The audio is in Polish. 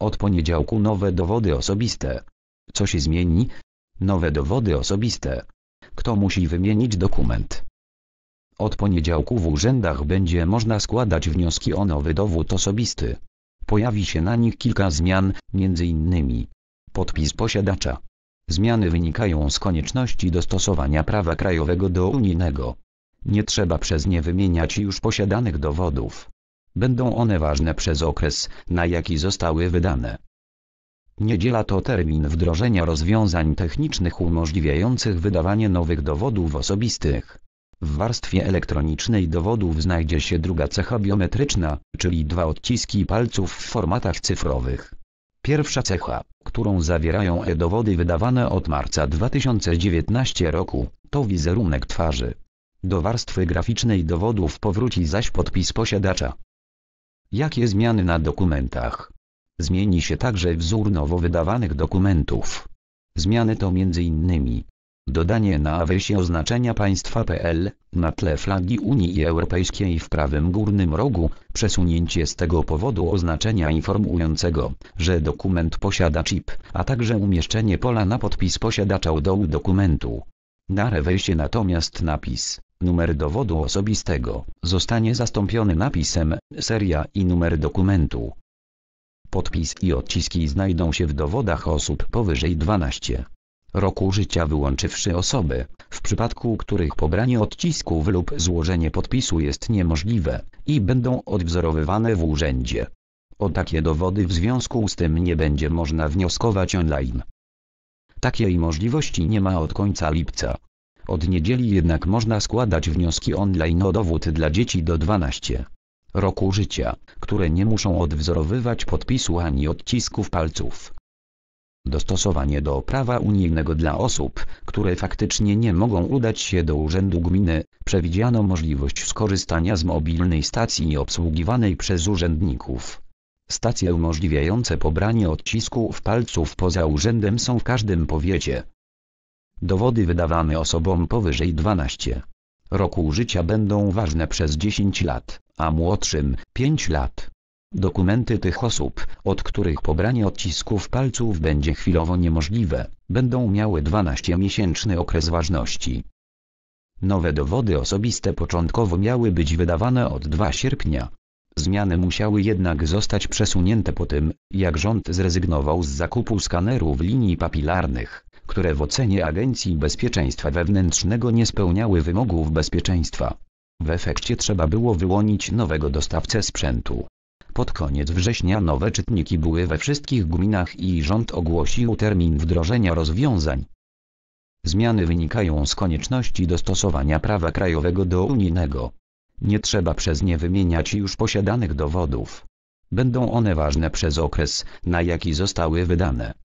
Od poniedziałku nowe dowody osobiste. Co się zmieni? Nowe dowody osobiste. Kto musi wymienić dokument? Od poniedziałku w urzędach będzie można składać wnioski o nowy dowód osobisty. Pojawi się na nich kilka zmian, m.in. podpis posiadacza. Zmiany wynikają z konieczności dostosowania prawa krajowego do unijnego. Nie trzeba przez nie wymieniać już posiadanych dowodów. Będą one ważne przez okres, na jaki zostały wydane. Niedziela to termin wdrożenia rozwiązań technicznych umożliwiających wydawanie nowych dowodów osobistych. W warstwie elektronicznej dowodów znajdzie się druga cecha biometryczna, czyli dwa odciski palców w formatach cyfrowych. Pierwsza cecha, którą zawierają e-dowody wydawane od marca 2019 roku, to wizerunek twarzy. Do warstwy graficznej dowodów powróci zaś podpis posiadacza. Jakie zmiany na dokumentach? Zmieni się także wzór nowo wydawanych dokumentów. Zmiany to m.in. dodanie na awesie oznaczenia państwa.pl na tle flagi Unii Europejskiej w prawym górnym rogu, przesunięcie z tego powodu oznaczenia informującego, że dokument posiada chip, a także umieszczenie pola na podpis posiadacza u dołu dokumentu. Na rewersie natomiast napis numer dowodu osobistego, zostanie zastąpiony napisem, seria i numer dokumentu. Podpis i odciski znajdą się w dowodach osób powyżej 12 roku życia wyłączywszy osoby, w przypadku których pobranie odcisków lub złożenie podpisu jest niemożliwe i będą odwzorowywane w urzędzie. O takie dowody w związku z tym nie będzie można wnioskować online. Takiej możliwości nie ma od końca lipca. Od niedzieli jednak można składać wnioski online o dowód dla dzieci do 12 roku życia, które nie muszą odwzorowywać podpisu ani odcisków palców. Dostosowanie do prawa unijnego dla osób, które faktycznie nie mogą udać się do urzędu gminy, przewidziano możliwość skorzystania z mobilnej stacji obsługiwanej przez urzędników. Stacje umożliwiające pobranie odcisków palców poza urzędem są w każdym powiecie. Dowody wydawane osobom powyżej 12 roku życia będą ważne przez 10 lat, a młodszym 5 lat. Dokumenty tych osób, od których pobranie odcisków palców będzie chwilowo niemożliwe, będą miały 12-miesięczny okres ważności. Nowe dowody osobiste początkowo miały być wydawane od 2 sierpnia. Zmiany musiały jednak zostać przesunięte po tym, jak rząd zrezygnował z zakupu skanerów linii papilarnych które w ocenie Agencji Bezpieczeństwa Wewnętrznego nie spełniały wymogów bezpieczeństwa. W efekcie trzeba było wyłonić nowego dostawcę sprzętu. Pod koniec września nowe czytniki były we wszystkich gminach i rząd ogłosił termin wdrożenia rozwiązań. Zmiany wynikają z konieczności dostosowania prawa krajowego do unijnego. Nie trzeba przez nie wymieniać już posiadanych dowodów. Będą one ważne przez okres, na jaki zostały wydane.